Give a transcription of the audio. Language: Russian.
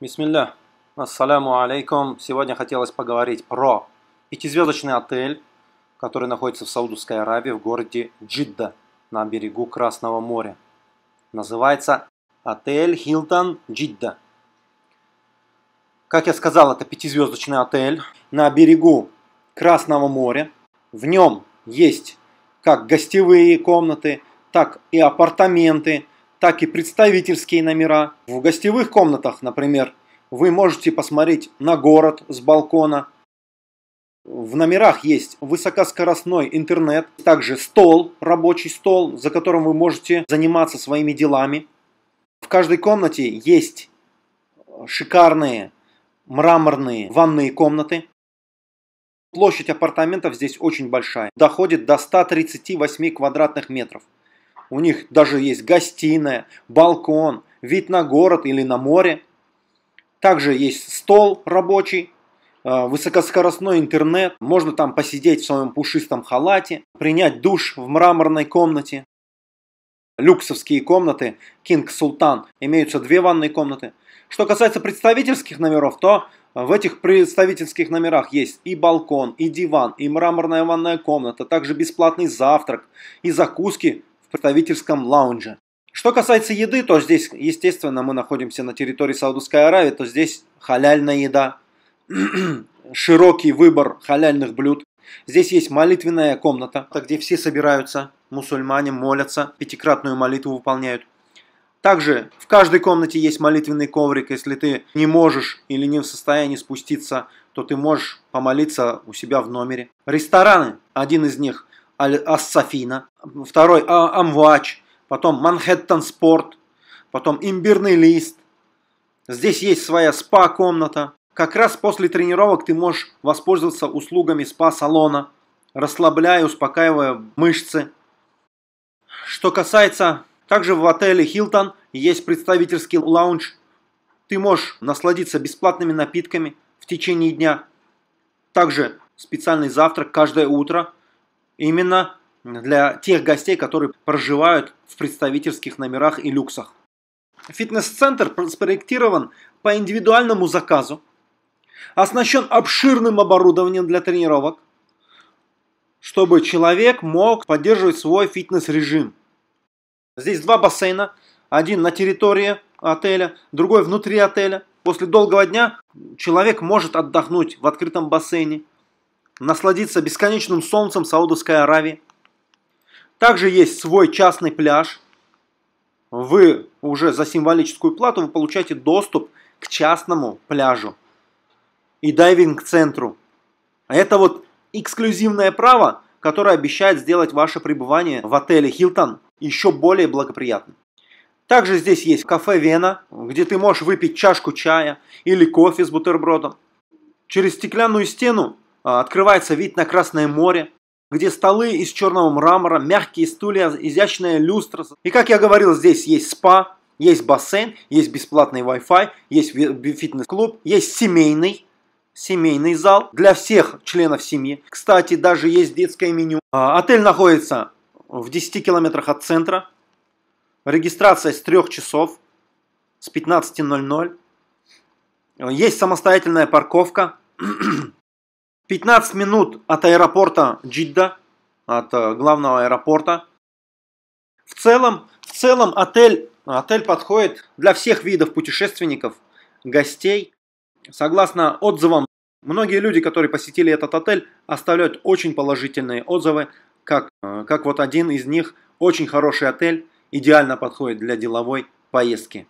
Бисмилля. Ассаляму алейкум. Сегодня хотелось поговорить про пятизвездочный отель, который находится в Саудовской Аравии в городе Джидда на берегу Красного моря. Называется отель Хилтон Джидда. Как я сказал, это пятизвездочный отель на берегу Красного моря. В нем есть как гостевые комнаты, так и апартаменты – так и представительские номера. В гостевых комнатах, например, вы можете посмотреть на город с балкона. В номерах есть высокоскоростной интернет, также стол, рабочий стол, за которым вы можете заниматься своими делами. В каждой комнате есть шикарные мраморные ванные комнаты. Площадь апартаментов здесь очень большая, доходит до 138 квадратных метров у них даже есть гостиная, балкон, вид на город или на море. Также есть стол рабочий, э, высокоскоростной интернет, можно там посидеть в своем пушистом халате, принять душ в мраморной комнате. Люксовские комнаты King Sultan имеются две ванные комнаты. Что касается представительских номеров, то в этих представительских номерах есть и балкон, и диван, и мраморная ванная комната, также бесплатный завтрак, и закуски правительском лаунже. Что касается еды, то здесь, естественно, мы находимся на территории Саудовской Аравии, то здесь халяльная еда, широкий выбор халяльных блюд. Здесь есть молитвенная комната, где все собираются, мусульмане молятся, пятикратную молитву выполняют. Также в каждой комнате есть молитвенный коврик. Если ты не можешь или не в состоянии спуститься, то ты можешь помолиться у себя в номере. Рестораны, один из них, Ас-Сафина, второй а- Амвач, потом Манхэттен Спорт, потом Имбирный Лист. Здесь есть своя спа-комната. Как раз после тренировок ты можешь воспользоваться услугами спа-салона, расслабляя, успокаивая мышцы. Что касается, также в отеле Hilton есть представительский лаунж. Ты можешь насладиться бесплатными напитками в течение дня. Также специальный завтрак каждое утро – именно для тех гостей, которые проживают в представительских номерах и люксах. Фитнес-центр спроектирован по индивидуальному заказу, оснащен обширным оборудованием для тренировок, чтобы человек мог поддерживать свой фитнес-режим. Здесь два бассейна, один на территории отеля, другой внутри отеля. После долгого дня человек может отдохнуть в открытом бассейне – насладиться бесконечным солнцем Саудовской Аравии. Также есть свой частный пляж. Вы уже за символическую плату вы получаете доступ к частному пляжу и дайвинг-центру. Это вот эксклюзивное право, которое обещает сделать ваше пребывание в отеле Hilton еще более благоприятным. Также здесь есть кафе Вена, где ты можешь выпить чашку чая или кофе с бутербродом. Через стеклянную стену а, открывается вид на Красное море, где столы из черного мрамора, мягкие стулья, изящная люстра. И как я говорил, здесь есть спа, есть бассейн, есть бесплатный Wi-Fi, есть фитнес-клуб, есть семейный, семейный зал для всех членов семьи. Кстати, даже есть детское меню. А, отель находится в 10 километрах от центра. Регистрация с 3 часов, с 15.00. Есть самостоятельная парковка. 15 минут от аэропорта Джидда, от э, главного аэропорта. В целом, в целом отель, отель подходит для всех видов путешественников, гостей. Согласно отзывам, многие люди, которые посетили этот отель, оставляют очень положительные отзывы, как, э, как вот один из них, очень хороший отель, идеально подходит для деловой поездки.